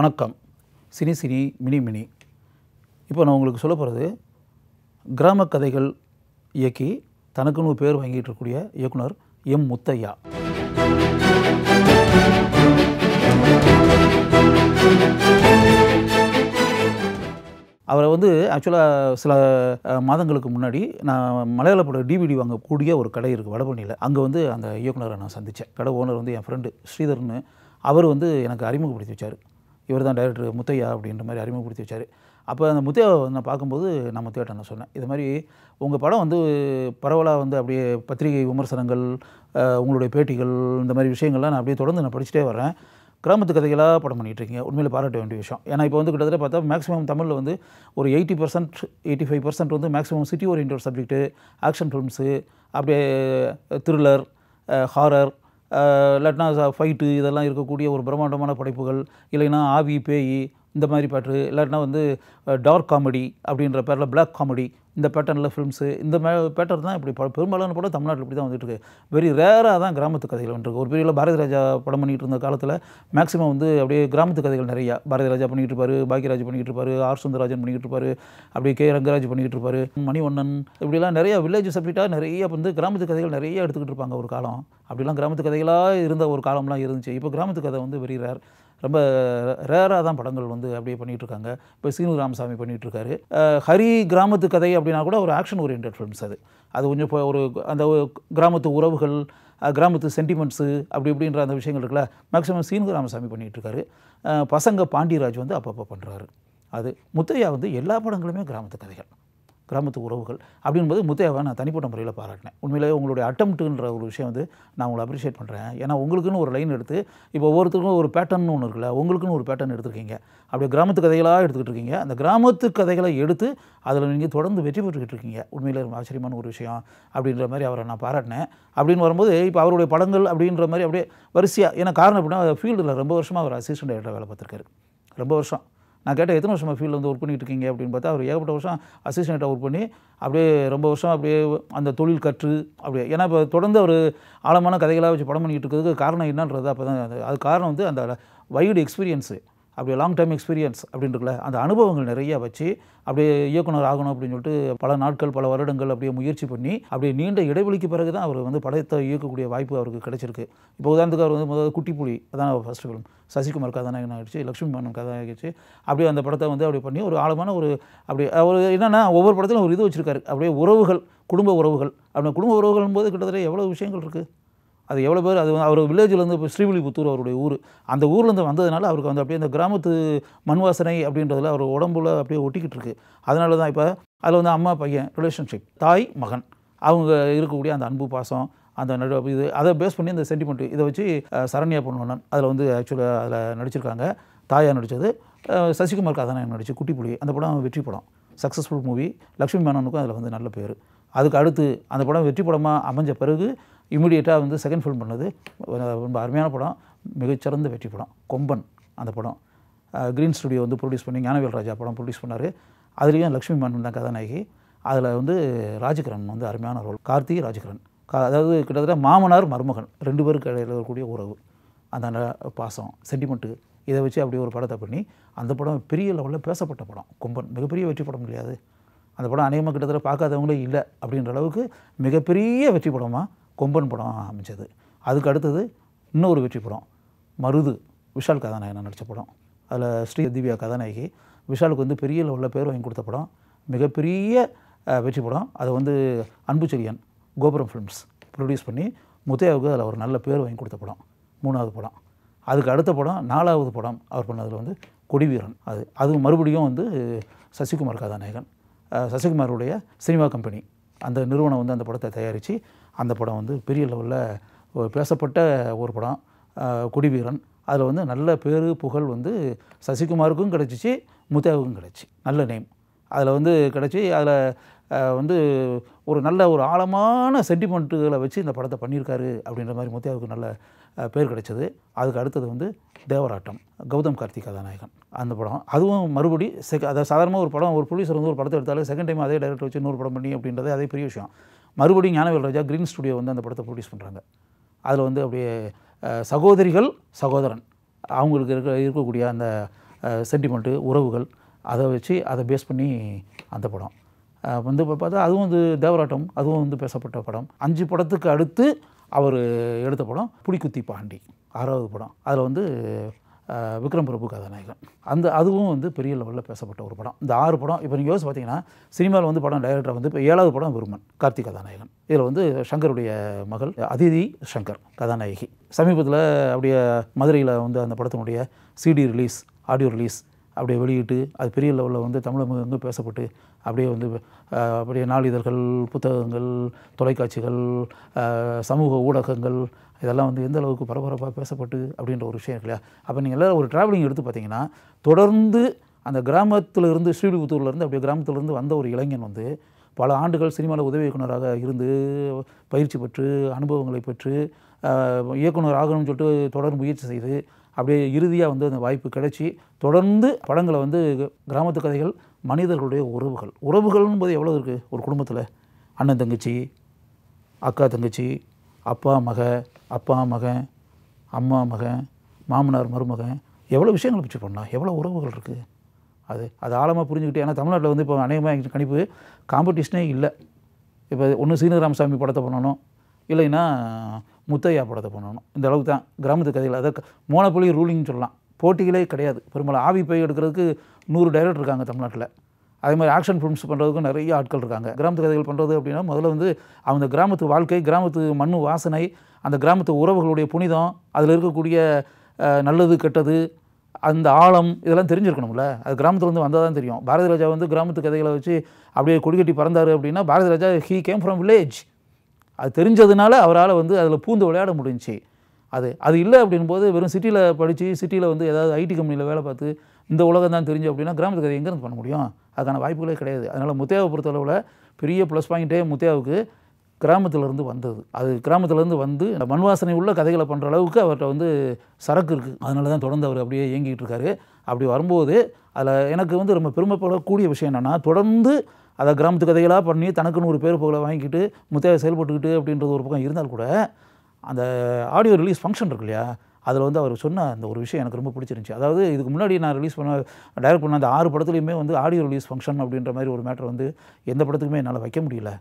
வணக்கம் cine cine mini mini இப்போ நான் உங்களுக்கு சொல்ல போகிறது கிராம கதைகள் இயக்கி தனக்குன்னு பேர் வாங்கிட்டு இருக்கக்கூடிய இயக்குனர் எம் முத்தையா அவரை வந்து ஆக்சுவலாக சில மாதங்களுக்கு முன்னாடி நான் மலையாள படம் டிவிடி வாங்கக்கூடிய ஒரு கடை இருக்குது வடபழனியில் அங்கே வந்து அந்த இயக்குனரை நான் சந்தித்தேன் கடை ஓனர் வந்து என் ஃப்ரெண்டு ஸ்ரீதர்னு அவர் வந்து எனக்கு அறிமுகப்படுத்தி வச்சார் இவர் தான் டைரக்டர் முத்தையா அப்படின்ற மாதிரி அறிமுகப்படுத்தி வச்சார் அப்போ அந்த முத்தையா நான் பார்க்கும்போது நான் முத்தையாட்ட நான் சொன்னேன் இது மாதிரி உங்கள் படம் வந்து பரவலாக வந்து அப்படியே பத்திரிகை விமர்சனங்கள் உங்களுடைய பேட்டிகள் இந்த மாதிரி விஷயங்கள்லாம் நான் அப்படியே தொடர்ந்து நான் படிச்சுட்டே வரேன் கிராமத்து கதைகளாக படம் பண்ணிகிட்ருக்கீங்க உண்மையில் பாராட்ட வேண்டிய விஷயம் ஏன்னா இப்போ வந்து கிட்டத்தட்ட பார்த்தா மேக்ஸிமம் தமிழில் வந்து ஒரு eighty percent eighty five percent வந்து maximum city orient subject action films அப்படியே த்ரில்லர் ஹாரர் இல்லாட்டினா ஃபைட்டு இதெல்லாம் இருக்கக்கூடிய ஒரு பிரம்மாண்டமான படைப்புகள் இல்லைன்னா ஆவி பேய் இந்த மாதிரி பாட்டு இல்லாட்டினா வந்து டார்க் காமெடி அப்படின்ற பேரில் பிளாக் காமெடி இந்த பேட்டர்னில் ஃபிலிம்ஸு இந்த மே பேட்டர் தான் இப்படி பெரும்பாலான படம் தமிழ்நாட்டில் இப்படி தான் வந்துட்டுருக்கு வெரி ரேராக தான் கிராமத்து கதைகள் வந்துருக்கு ஒரு பெரிய பாரதி ராஜா படம் பண்ணிகிட்டு இருந்த காலத்தில் மேக்ஸிமம் வந்து அப்படியே கிராமத்து கதைகள் நிறையா பாரதி ராஜா பண்ணிகிட்டு இருப்பார் பாக்கியராஜ் பண்ணிகிட்டு இருப்பார் ஆர் சுந்தரராஜன் பண்ணிகிட்டு இருப்பார் அப்படியே கே ரங்கராஜ் பண்ணிகிட்டு இருப்பார் மணிவண்ணன் இப்படிலாம் நிறையா வில்லேஜ் சப்ஜெக்டாக நிறைய வந்து கிராமத்து கதைகள் நிறைய எடுத்துக்கிட்டு இருப்பாங்க ஒரு காலம் அப்படிலாம் கிராமத்து கதைகளாக இருந்த ஒரு காலம்லாம் இருந்துச்சு இப்போ கிராமத்து கதை வந்து வெரி ரேர் ரொம்ப ரேராக தான் படங்கள் வந்து அப்படியே பண்ணிகிட்டு இருக்காங்க இப்போ சீனு ராமசாமி பண்ணிகிட்ருக்காரு ஹரி கிராமத்து கதை அப்படின்னா கூட ஒரு ஆக்ஷன் ஓரியன்ட் ஃபிலிம்ஸ் அது அது கொஞ்சம் இப்போ ஒரு அந்த கிராமத்து உறவுகள் கிராமத்து சென்டிமெண்ட்ஸு அப்படி இப்படின்ற அந்த விஷயங்கள் இருக்குல்ல மேக்ஸிமம் சீனு ராமசாமி பண்ணிகிட்ருக்காரு பசங்க பாண்டியராஜ் வந்து அப்பப்போ பண்ணுறாரு அது முத்தையா வந்து எல்லா படங்களுமே கிராமத்து கதைகள் கிராமத்து உறவுகள் அப்படின்போது முத்தையாவை நான் தனிப்பட்ட முறையில் பாராட்டினேன் உண்மையிலேயே உங்களுடைய அட்டம்ட்டுன்ற ஒரு விஷயம் வந்து நான் உங்களை அப்ரிஷியேட் பண்ணுறேன் ஏன்னா உங்களுக்குன்னு ஒரு லைன் எடுத்து இப்போ ஒவ்வொருத்தருக்கும் ஒரு பேட்டர்னு ஒன்று இருக்குல்ல உங்களுக்குன்னு ஒரு பேட்டர்ன் எடுத்துருக்கீங்க அப்படியே கிராமத்து கதைகளாக எடுத்துக்கிட்டு இருக்கீங்க அந்த கிராமத்து கதைகளை எடுத்து அதில் நீங்கள் தொடர்ந்து வெற்றி பெற்றுக்கிட்டு இருக்கீங்க உண்மையிலே ஆச்சரியமான ஒரு விஷயம் அப்படின்ற மாதிரி அவரை நான் பாராட்டினேன் அப்படின்னு வரும்போது இப்போ அவருடைய படங்கள் அப்படின்ற மாதிரி அப்படியே வரிசையாக ஏன்னா காரணம் அப்படின்னா ஃபீல்டில் ரொம்ப வருஷமாக அவர் அசிஸ்டன்ட் டைரக்டராக வேலை பார்த்துருக்காரு ரொம்ப வருஷம் நான் கேட்டேன் எத்தனை வருஷமாக ஃபீல்டில் வந்து ஒர்க் பண்ணிகிட்டு இருக்கீங்க அப்படின்னு பார்த்தா அவர் ஏகப்பட்ட வருஷம் அசிஸ்டண்ட்டாக ஒர்க் பண்ணி அப்படியே ரொம்ப வருஷம் அப்படியே அந்த தொழில் கற்று அப்படியே ஏன்னா இப்போ தொடர்ந்து அவர் ஆழமான கதைகளாக வச்சு படம் பண்ணிகிட்டு இருக்கிறதுக்கு காரணம் என்னன்றது அப்போ தான் அது காரணம் வந்து அந்த வைடு எக்ஸ்பீரியன்ஸு அப்படி லாங் டைம் எக்ஸ்பீரியன்ஸ் அப்படின்னு அந்த அனுபவங்கள் நிறையா வச்சு அப்படியே இயக்குனர் ஆகணும் அப்படின்னு சொல்லிட்டு பல நாட்கள் பல வருடங்கள் அப்படியே முயற்சி பண்ணி அப்படியே நீண்ட இடைவெளிக்கு பிறகு தான் அவர் வந்து படத்தை இயக்கக்கூடிய வாய்ப்பு அவருக்கு கிடைச்சிருக்கு இப்போ உதாரணத்துக்கு அவர் வந்து முதல்ல குட்டிப்புலி அதான் ஃபஸ்ட் ஃபிலிம் சசிகுமார் கதாநாயகன் ஆகிடுச்சு லக்ஷ்மி மேனன் கதாநாயகிடுச்சு அப்படியே அந்த படத்தை வந்து அப்படி பண்ணி ஒரு ஆழமான ஒரு அப்படி அவர் என்னென்னா ஒவ்வொரு படத்திலும் ஒரு இது வச்சுருக்காரு அப்படியே உறவுகள் குடும்ப உறவுகள் அப்படி குடும்ப உறவுகள் போது கிட்டத்தட்ட எவ்வளோ விஷயங்கள் இருக்குது அது எவ்வளோ பேர் அது அவர் வில்லேஜ்லேருந்து இப்போ ஸ்ரீவில்லிபுத்தூர் அவருடைய ஊர் அந்த ஊர்லேருந்து வந்ததுனால அவருக்கு வந்து அப்படியே இந்த கிராமத்து மண் வாசனை அப்படின்றதுல அவர் உடம்புல அப்படியே ஒட்டிக்கிட்டு இருக்குது அதனால தான் இப்போ அதில் வந்து அம்மா பையன் ரிலேஷன்ஷிப் தாய் மகன் அவங்க இருக்கக்கூடிய அந்த அன்பு பாசம் அந்த நடு இது அதை பேஸ் பண்ணி அந்த சென்டிமெண்ட்டு இதை வச்சு சரண்யா பொன்னோனன் அதில் வந்து ஆக்சுவலாக அதில் நடிச்சிருக்காங்க தாயாக நடித்தது சசிகுமார் கதாநாயகன் நடிச்சு குட்டி புலி அந்த படம் வெற்றி படம் சக்ஸஸ்ஃபுல் மூவி லக்ஷ்மி மேனனுக்கும் அதில் வந்து நல்ல பேர் அதுக்கு அடுத்து அந்த படம் வெற்றி படமாக அமைஞ்ச பிறகு இம்மிடியேட்டாக வந்து செகண்ட் ஃபில்ம் பண்ணது ரொம்ப அருமையான படம் மிகச்சிறந்த வெற்றி படம் கொம்பன் அந்த படம் க்ரீன் ஸ்டுடியோ வந்து ப்ரொடியூஸ் பண்ணி ஞானவேல் ராஜா படம் ப்ரொடியூஸ் பண்ணார் அதுலேயும் லக்ஷ்மி மன்னன் தான் கதாநாயகி அதில் வந்து ராஜகிரண் வந்து அருமையான ரோல் கார்த்தி ராஜகிரண் கா அதாவது கிட்டத்தட்ட மாமனார் மருமகன் ரெண்டு பேருக்கு இடையில் இருக்கக்கூடிய உறவு அந்த பாசம் சென்டிமெண்ட்டு இதை வச்சு அப்படி ஒரு படத்தை பண்ணி அந்த படம் பெரிய லெவலில் பேசப்பட்ட படம் கும்பன் மிகப்பெரிய வெற்றி படம் கிடையாது அந்த படம் அநேகமாக கிட்டத்தட்ட பார்க்காதவங்களே இல்லை அப்படின்ற அளவுக்கு மிகப்பெரிய வெற்றி படமாக கொம்பன் படம் அமைச்சது அதுக்கு அடுத்தது இன்னொரு வெற்றி படம் மருது விஷால் கதாநாயகன் நடித்த படம் அதில் ஸ்ரீ திவ்யா கதாநாயகி விஷாலுக்கு வந்து பெரிய லெவலில் பேர் வாங்கி கொடுத்த படம் மிகப்பெரிய வெற்றி படம் அதை வந்து அன்புச்செரியன் கோபுரம் ஃபிலிம்ஸ் ப்ரொடியூஸ் பண்ணி முத்தையாவுக்கு அதில் ஒரு நல்ல பேர் வாங்கி கொடுத்த படம் மூணாவது படம் அதுக்கு அடுத்த படம் நாலாவது படம் அவர் பண்ணதில் வந்து கொடிவீரன் அது அது மறுபடியும் வந்து சசிகுமார் கதாநாயகன் சசிகுமாருடைய சினிமா கம்பெனி அந்த நிறுவனம் வந்து அந்த படத்தை தயாரித்து அந்த படம் வந்து பெரிய லெவலில் பேசப்பட்ட ஒரு படம் குடிவீரன் அதில் வந்து நல்ல பேர் புகழ் வந்து சசிகுமாருக்கும் கிடச்சிச்சு முத்தாவுக்கும் கிடச்சி நல்ல நேம் அதில் வந்து கிடச்சி அதில் வந்து ஒரு நல்ல ஒரு ஆழமான சென்டிமெண்ட்டுகளை வச்சு இந்த படத்தை பண்ணியிருக்காரு அப்படின்ற மாதிரி முத்தியாவுக்கு நல்ல பேர் கிடைச்சது அதுக்கு அடுத்தது வந்து தேவராட்டம் கௌதம் கார்த்திக் கதாநாயகன் அந்த படம் அதுவும் மறுபடி செக அதாவது சாதாரணமாக ஒரு படம் ஒரு ப்ரொடியூசர் வந்து ஒரு படத்தை எடுத்தாலும் செகண்ட் டைம் அதே டைரக்டர் வச்சு இன்னொரு படம் பண்ணி அப்படின்றது அதே பெரிய விஷயம் மறுபடியும் ஞானவேல் ராஜா க்ரீன் ஸ்டுடியோ வந்து அந்த படத்தை ப்ரொடியூஸ் பண்ணுறாங்க அதில் வந்து அப்படியே சகோதரிகள் சகோதரன் அவங்களுக்கு இருக்க இருக்கக்கூடிய அந்த சென்டிமெண்ட்டு உறவுகள் அதை வச்சு அதை பேஸ் பண்ணி அந்த படம் வந்து பார்த்தா அதுவும் வந்து தேவராட்டம் அதுவும் வந்து பேசப்பட்ட படம் அஞ்சு படத்துக்கு அடுத்து அவர் எடுத்த படம் புளிக்குத்தி பாண்டி ஆறாவது படம் அதில் வந்து விக்ரம் பிரபு கதாநாயகன் அந்த அதுவும் வந்து பெரிய லெவலில் பேசப்பட்ட ஒரு படம் இந்த ஆறு படம் இப்போ நீங்கள் யோசிச்சு பார்த்தீங்கன்னா சினிமாவில் வந்து படம் டைரக்டர் வந்து இப்போ ஏழாவது படம் விருமன் கார்த்திக் கதாநாயகன் இதில் வந்து சங்கருடைய மகள் அதிதி சங்கர் கதாநாயகி சமீபத்தில் அப்படியே மதுரையில் வந்து அந்த படத்தினுடைய சிடி ரிலீஸ் ஆடியோ ரிலீஸ் அப்படியே வெளியிட்டு அது பெரிய லெவலில் வந்து தமிழகம் பேசப்பட்டு அப்படியே வந்து அப்படியே நாளிதழ்கள் புத்தகங்கள் தொலைக்காட்சிகள் சமூக ஊடகங்கள் இதெல்லாம் வந்து எந்த அளவுக்கு பரபரப்பாக பேசப்பட்டு அப்படின்ற ஒரு விஷயம் இல்லையா அப்போ நீங்கள் எல்லோரும் ஒரு ட்ராவலிங் எடுத்து பார்த்தீங்கன்னா தொடர்ந்து அந்த கிராமத்தில் இருந்து ஸ்ரீவிபுத்தூர்லேருந்து அப்படியே கிராமத்திலேருந்து வந்த ஒரு இளைஞன் வந்து பல ஆண்டுகள் சினிமாவில் உதவி இயக்குனராக இருந்து பயிற்சி பெற்று அனுபவங்களை பெற்று இயக்குனர் ஆகணும்னு சொல்லிட்டு தொடர் முயற்சி செய்து அப்படியே இறுதியாக வந்து அந்த வாய்ப்பு கிடைச்சி தொடர்ந்து படங்களை வந்து கிராமத்து கதைகள் மனிதர்களுடைய உறவுகள் உறவுகள்னு போது எவ்வளோ இருக்குது ஒரு குடும்பத்தில் அண்ணன் தங்கச்சி அக்கா தங்கச்சி அப்பா மக அப்பா மகன் அம்மா மகன் மாமனார் மருமகன் எவ்வளோ விஷயங்கள் பிச்சு பண்ணலாம் எவ்வளோ உறவுகள் இருக்குது அது அது ஆழமாக புரிஞ்சுக்கிட்டு ஏன்னா தமிழ்நாட்டில் வந்து இப்போ அநேகமாக கணிப்பு காம்படிஷனே இல்லை இப்போ ஒன்று சீனராமசாமி படத்தை பண்ணணும் இல்லைன்னா முத்தையா படத்தை பண்ணணும் இந்த அளவுக்கு தான் கிராமத்து கதைகள் அதற்கு மோனப்பொழி ரூலிங்னு சொல்லலாம் போட்டிகளே கிடையாது பெரும்பாலும் ஆவி போய் எடுக்கிறதுக்கு நூறு டைரக்டர் இருக்காங்க தமிழ்நாட்டில் அதே மாதிரி ஆக்ஷன் ஃபிலிம்ஸ் பண்ணுறதுக்கும் நிறைய ஆட்கள் இருக்காங்க கிராமத்து கதைகள் பண்ணுறது அப்படின்னா முதல்ல வந்து அந்த கிராமத்து வாழ்க்கை கிராமத்து மண் வாசனை அந்த கிராமத்து உறவுகளுடைய புனிதம் அதில் இருக்கக்கூடிய நல்லது கெட்டது அந்த ஆழம் இதெல்லாம் தெரிஞ்சிருக்கணும்ல அது கிராமத்துலேருந்து வந்தால் தான் தெரியும் பாரதி ராஜா வந்து கிராமத்து கதைகளை வச்சு அப்படியே கொடிக்கட்டி பறந்தார் அப்படின்னா Bharathi Raja he came from village அது தெரிஞ்சதுனால அவரால் வந்து அதில் பூந்து விளையாட முடிஞ்சு அது அது இல்லை அப்படின்போது வெறும் சிட்டியில் படித்து சிட்டியில் வந்து ஏதாவது ஐடி கம்பெனியில் வேலை பார்த்து இந்த உலகம் தான் தெரிஞ்சு அப்படின்னா கிராமத்துக்கு அதை எங்கேருந்து பண்ண முடியும் அதுக்கான வாய்ப்புகளே கிடையாது அதனால் முத்தையாவை பொறுத்தளவில் பெரிய ப்ளஸ் பாயிண்ட்டே முத்தையாவுக்கு கிராமத்திலேருந்து வந்தது அது கிராமத்திலேருந்து வந்து மண் வாசனை உள்ள கதைகளை பண்ணுற அளவுக்கு அவர்கிட்ட வந்து சரக்கு இருக்குது அதனால தான் தொடர்ந்து அவர் அப்படியே இயங்கிகிட்டு இருக்காரு அப்படி வரும்போது அதில் எனக்கு வந்து ரொம்ப பெருமைப்படக்கூடிய விஷயம் என்னென்னா தொடர்ந்து அதை கிராமத்து கதைகளாக பண்ணி தனக்குன்னு ஒரு பேர் புகழை வாங்கிக்கிட்டு முத்தையாக செயல்பட்டுக்கிட்டு அப்படின்றது ஒரு பக்கம் இருந்தால் கூட அந்த ஆடியோ ரிலீஸ் ஃபங்க்ஷன் இருக்கு இல்லையா அதில் வந்து அவர் சொன்ன அந்த ஒரு விஷயம் எனக்கு ரொம்ப பிடிச்சிருந்துச்சி அதாவது இதுக்கு முன்னாடி நான் ரிலீஸ் பண்ண டைரக்ட் பண்ண அந்த ஆறு படத்துலையுமே வந்து ஆடியோ ரிலீஸ் ஃபங்க்ஷன் அப்படின்ற மாதிரி ஒரு மேட்டர் வந்து எந்த படத்துக்குமே என்னால் வைக்க முடியல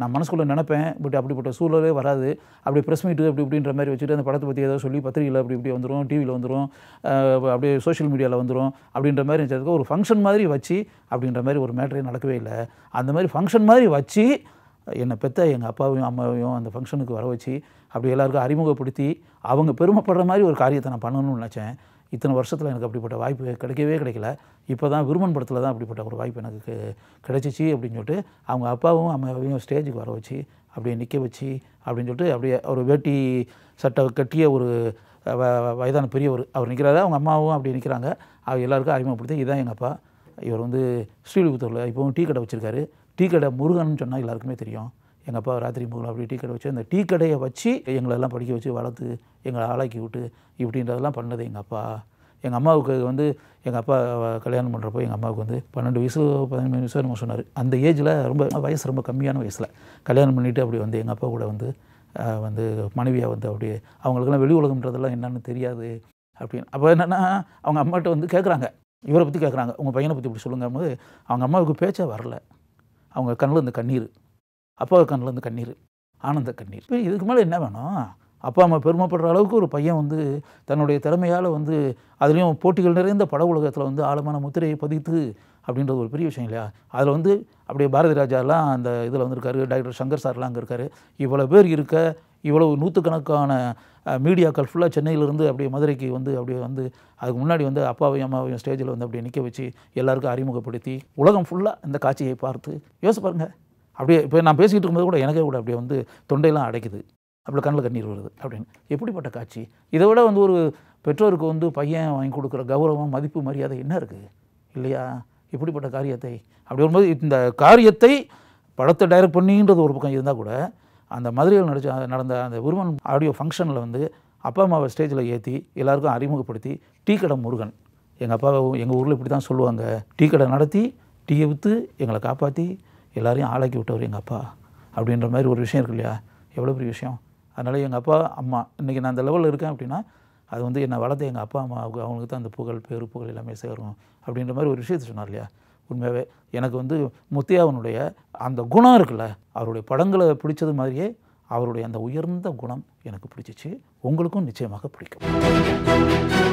நான் மனசுக்குள்ளே நினப்பேன் பட் அப்படிப்பட்ட சூழலே வராது அப்படி ப்ரெஸ் மீட்டு அப்படி இப்படின்ற மாதிரி வச்சுட்டு அந்த படத்தை பற்றி ஏதாவது சொல்லி பத்திரிகையில் அப்படி இப்படி வந்துடும் டிவியில் வந்துடும் அப்படியே சோஷியல் மீடியாவில் வந்துடும் அப்படின்ற மாதிரி இருந்ததுக்கு ஒரு ஃபங்க்ஷன் மாதிரி வச்சு அப்படின்ற மாதிரி ஒரு மேட்ரே நடக்கவே இல்லை அந்த மாதிரி ஃபங்க்ஷன் மாதிரி வச்சு என்னை பெற்ற எங்கள் அப்பாவையும் அம்மாவையும் அந்த ஃபங்க்ஷனுக்கு வர வச்சு அப்படி எல்லாருக்கும் அறிமுகப்படுத்தி அவங்க பெருமைப்படுற மாதிரி ஒரு காரியத்தை நான் பண்ணணும்னு நினச்சேன் இத்தனை வருஷத்தில் எனக்கு அப்படிப்பட்ட வாய்ப்பு கிடைக்கவே கிடைக்கல இப்போ தான் விருமன் படத்தில் தான் அப்படிப்பட்ட ஒரு வாய்ப்பு எனக்கு கிடைச்சிச்சு அப்படின்னு சொல்லிட்டு அவங்க அப்பாவும் அம்மாவையும் ஸ்டேஜுக்கு வர வச்சு அப்படியே நிற்க வச்சு அப்படின்னு சொல்லிட்டு அப்படியே ஒரு வேட்டி சட்டை கட்டிய ஒரு வயதான பெரியவர் அவர் நிற்கிறாரு அவங்க அம்மாவும் அப்படி நிற்கிறாங்க அவர் எல்லாருக்கும் அறிமுகப்படுத்தி இதுதான் எங்கள் அப்பா இவர் வந்து ஸ்ரீவிபுத்தூரில் இப்போவும் டீ கடை வச்சுருக்காரு டீ கடை முருகன் சொன்னால் எல்லாருக்குமே தெரியும் எங்கள் அப்பா ராத்திரி போகலாம் அப்படி டீ கடை வச்சு அந்த டீ கடையை வச்சு எங்களெல்லாம் படிக்க வச்சு வளர்த்து எங்களை ஆளாக்கி விட்டு இப்படின்றதெல்லாம் பண்ணது எங்கள் அப்பா எங்கள் அம்மாவுக்கு வந்து எங்கள் அப்பா கல்யாணம் பண்ணுறப்போ எங்கள் அம்மாவுக்கு வந்து பன்னெண்டு வயசு பதினஞ்சு வயசு நம்ம சொன்னார் அந்த ஏஜில் ரொம்ப வயசு ரொம்ப கம்மியான வயசில் கல்யாணம் பண்ணிவிட்டு அப்படி வந்து எங்கள் அப்பா கூட வந்து வந்து மனைவியாக வந்து அப்படியே அவங்களுக்குலாம் வெளி உலகம்ன்றதெல்லாம் என்னென்னு தெரியாது அப்படின்னு அப்போ என்னென்னா அவங்க அம்மாட்ட வந்து கேட்குறாங்க இவரை பற்றி கேட்குறாங்க உங்கள் பையனை பற்றி இப்படி சொல்லுங்கும்போது அவங்க அம்மாவுக்கு பேச்சே வரல அவங்க கண்ணில் இந்த கண்ணீர் அப்பா கண்ணிலேருந்து கண்ணீர் ஆனந்த கண்ணீர் இப்போ இதுக்கு மேலே என்ன வேணும் அப்பா அம்மா பெருமைப்படுற அளவுக்கு ஒரு பையன் வந்து தன்னுடைய திறமையால் வந்து அதுலேயும் போட்டிகள் நிறைந்த பட உலகத்தில் வந்து ஆழமான முத்திரையை பதித்து அப்படின்றது ஒரு பெரிய விஷயம் இல்லையா அதில் வந்து அப்படியே பாரதி ராஜாலாம் அந்த இதில் வந்திருக்காரு டாக்டர் சங்கர் சார்லாம் அங்கே இருக்கார் இவ்வளோ பேர் இருக்க இவ்வளவு நூற்றுக்கணக்கான மீடியாக்கள் ஃபுல்லாக சென்னையிலேருந்து அப்படியே மதுரைக்கு வந்து அப்படியே வந்து அதுக்கு முன்னாடி வந்து அப்பாவையும் அம்மாவையும் ஸ்டேஜில் வந்து அப்படியே நிற்க வச்சு எல்லாருக்கும் அறிமுகப்படுத்தி உலகம் ஃபுல்லாக இந்த காட்சியை பார்த்து யோசிப்பாருங்க பாருங்கள் அப்படியே இப்போ நான் பேசிக்கிட்டு இருக்கும்போது கூட எனக்கே கூட அப்படியே வந்து தொண்டையெல்லாம் அடைக்குது அப்படி கண்ணில் கண்ணீர் வருது அப்படின்னு எப்படிப்பட்ட காட்சி இதை விட வந்து ஒரு பெற்றோருக்கு வந்து பையன் வாங்கி கொடுக்குற கௌரவம் மதிப்பு மரியாதை என்ன இருக்குது இல்லையா இப்படிப்பட்ட காரியத்தை அப்படி வரும்போது இந்த காரியத்தை படத்தை டைரக்ட் பண்ணின்றது ஒரு பக்கம் இருந்தால் கூட அந்த மதுரையில் நடிச்ச நடந்த அந்த உருவன் ஆடியோ ஃபங்க்ஷனில் வந்து அப்பா அம்மாவை ஸ்டேஜில் ஏற்றி எல்லாருக்கும் அறிமுகப்படுத்தி டீ கடை முருகன் எங்கள் அப்பாவை எங்கள் ஊரில் இப்படி தான் சொல்லுவாங்க டீ கடை நடத்தி டீயை விற்று எங்களை காப்பாற்றி எல்லாரையும் ஆளாக்கி விட்டவர் எங்கள் அப்பா அப்படின்ற மாதிரி ஒரு விஷயம் இருக்கு இல்லையா எவ்வளோ பெரிய விஷயம் அதனால் எங்கள் அப்பா அம்மா இன்றைக்கி நான் அந்த லெவலில் இருக்கேன் அப்படின்னா அது வந்து என்னை வளர்த்த எங்கள் அப்பா அம்மா அவங்களுக்கு தான் அந்த புகழ் பேரு புகழ் எல்லாமே சேரும் அப்படின்ற மாதிரி ஒரு விஷயத்தை சொன்னார் இல்லையா உண்மையாகவே எனக்கு வந்து முத்தியாவனுடைய அந்த குணம் இருக்குல்ல அவருடைய படங்களை பிடிச்சது மாதிரியே அவருடைய அந்த உயர்ந்த குணம் எனக்கு பிடிச்சிச்சு உங்களுக்கும் நிச்சயமாக பிடிக்கும்